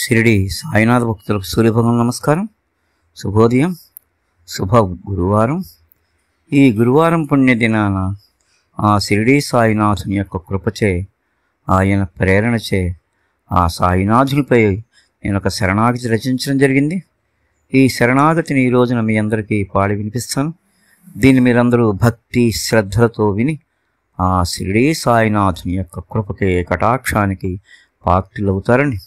షిరిడి సాయినాథ భక్తులకు సూర్యభగం నమస్కారం శుభోదయం శుభ గురువారం ఈ గురువారం పుణ్యదినాన ఆ షిరిడి సాయినాథుని యొక్క కృపచే ఆయన ప్రేరణచే ఆ సాయినాథునిపై నేను ఒక శరణాగతి రచించడం జరిగింది ఈ శరణాగతిని ఈ రోజున మీ అందరికీ పాడి వినిపిస్తాను దీన్ని మీరందరూ భక్తి శ్రద్ధలతో విని ఆ షిరిడి సాయినాథుని యొక్క కృపకే కటాక్షానికి పాక్తులవుతారని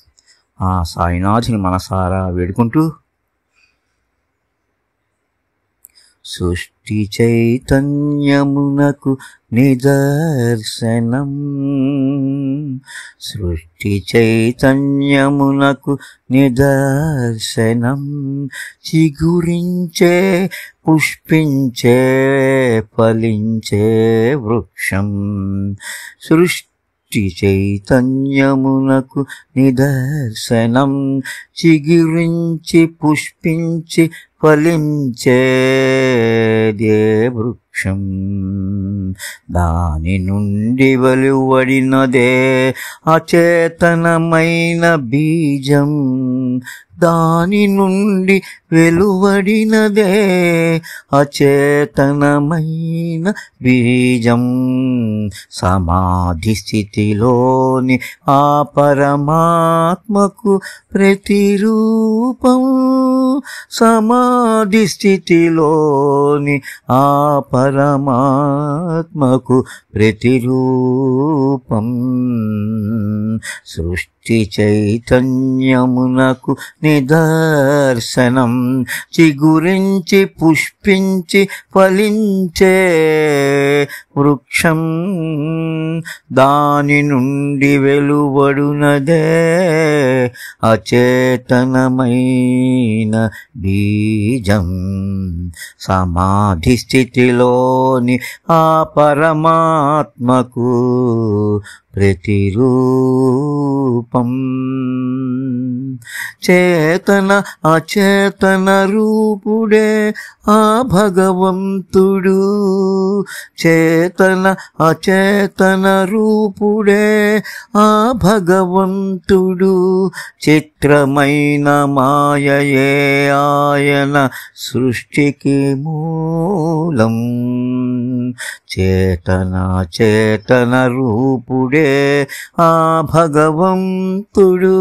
ఆ సాయినాథుని మనసారా వేడుకుంటూ సృష్టి చైతన్యమునకు నిదర్శనం సృష్టి చైతన్యమునకు నిదర్శనం చిగురించే పుష్పించే ఫలించే వృక్షం సృష్టి భక్తి చైతన్యమునకు నిదర్శనం చిగిరించి పుష్పించి ఫలించేదే వృక్షం దాని నుండి వెలువడినదే అచేతనమైన బీజం దాని నుండి వెలువడినదే అచేతనమైన బీజం సమాధి స్థితిలోని ఆ పరమాత్మకు ప్రతిరూపం సమాధి స్థితిలోని ఆ పరమాత్మకు ప్రతిరూపం సృష్టి చైతన్యమునకు నిదర్శనం చిగురించి పుష్పించి ఫలించే వృక్షం దాని నుండి వెలువడునదే అచేతనమైన బీజం సమాధి స్థితిలోని ఆ పరమాత్మకు ప్రతిరూపం చేతన అచేతన రూపుడే ఆ భగవంతుడు చేతన అచేతన రూపుడే ఆ భగవంతుడు చిత్రమైన మాయయే ఆయన సృష్టికి మూలం చేతన చేతన రూపుడే ఆ భగవంతుడు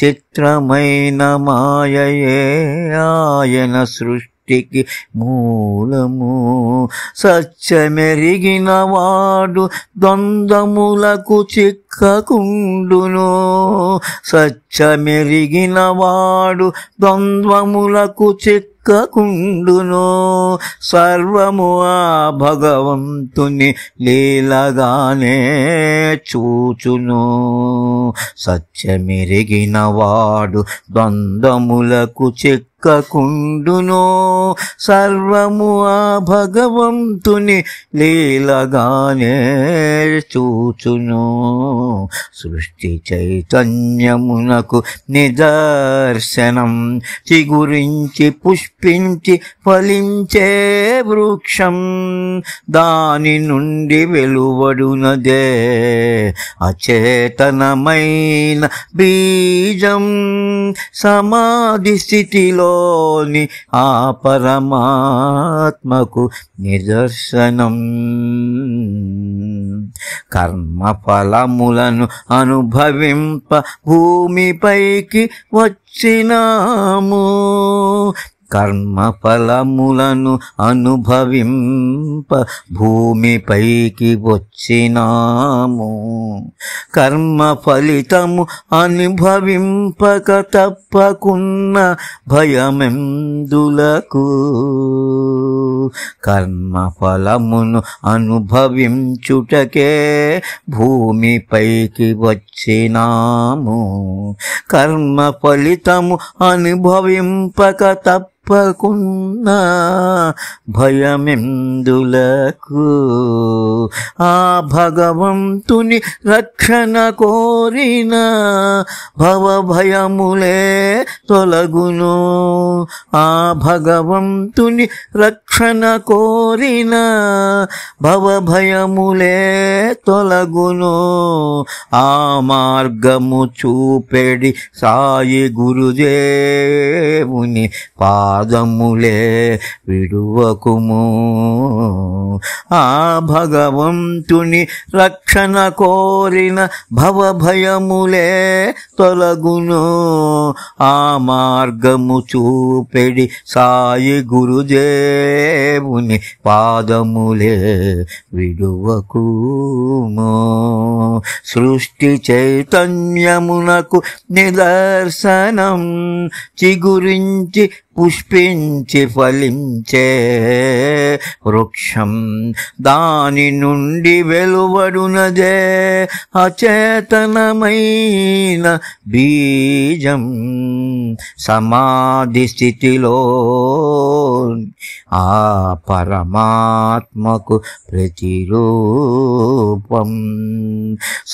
చిత్ర అతీతమైన మాయయే ఆయన సృష్టికి మూలము సత్యమెరిగిన వాడు ద్వంద్వములకు చిక్కకుండును సత్యమెరిగిన వాడు ద్వంద్వములకు చిక్క చిక్కకుండును సర్వము ఆ భగవంతుని లీలగానే చూచును సత్యమిరిగిన వాడు ద్వంద్వములకు చెక్ కుండును సర్వము ఆ భగవంతుని లీలగానే చూచును సృష్టి చైతన్యమునకు నిదర్శనం చిగురించి పుష్పించి ఫలించే వృక్షం దాని నుండి వెలువడునదే అచేతనమైన బీజం సమాధి స్థితిలో లోని ఆ పరమాత్మకు నిదర్శనం కర్మ ఫలములను అనుభవింప భూమిపైకి వచ్చినాము కర్మ ఫలములను అనుభవింప భూమిపైకి వచ్చినాము కర్మ ఫలితము అనుభవింపక తప్పకున్న భయమెందులకు కర్మ ఫలమును అనుభవించుటకే భూమిపైకి వచ్చినాము కర్మ ఫలితము అనుభవింపక తప్ప తప్పకుండా భయమెందులకు ఆ భగవంతుని రక్షణ కోరిన భవభయములే తొలగును ఆ భగవంతుని రక్షణ కోరిన భవభయములే తొలగును ఆ మార్గము చూపెడి సాయి గురుదేవుని పా పాదములే విడువకుము ఆ భగవంతుని రక్షణ కోరిన భవభయములే తొలగును ఆ మార్గము చూపెడి సాయి గురుదేవుని పాదములే విడువకుము సృష్టి చైతన్యమునకు నిదర్శనం చిగురించి పుష్పించి ఫలించే వృక్షం దాని నుండి వెలువడునదే అచేతనమైన బీజం సమాధి స్థితిలో ఆ పరమాత్మకు ప్రతిరూపం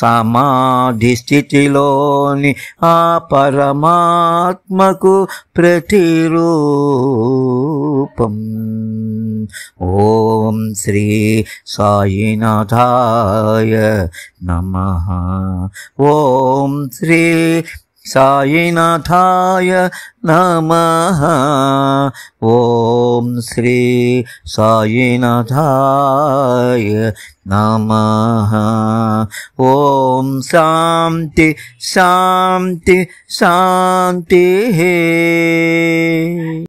సమాధి స్థితిలోని ఆ పరమాత్మకు ప్రతిరూపం ఓం శ్రీ సాయినాథాయ నమ ఓం శ్రీ सायिनाथाय नमः ॐ श्री सायिनाथाय नमः ॐ शान्ति शान्ति शान्तिः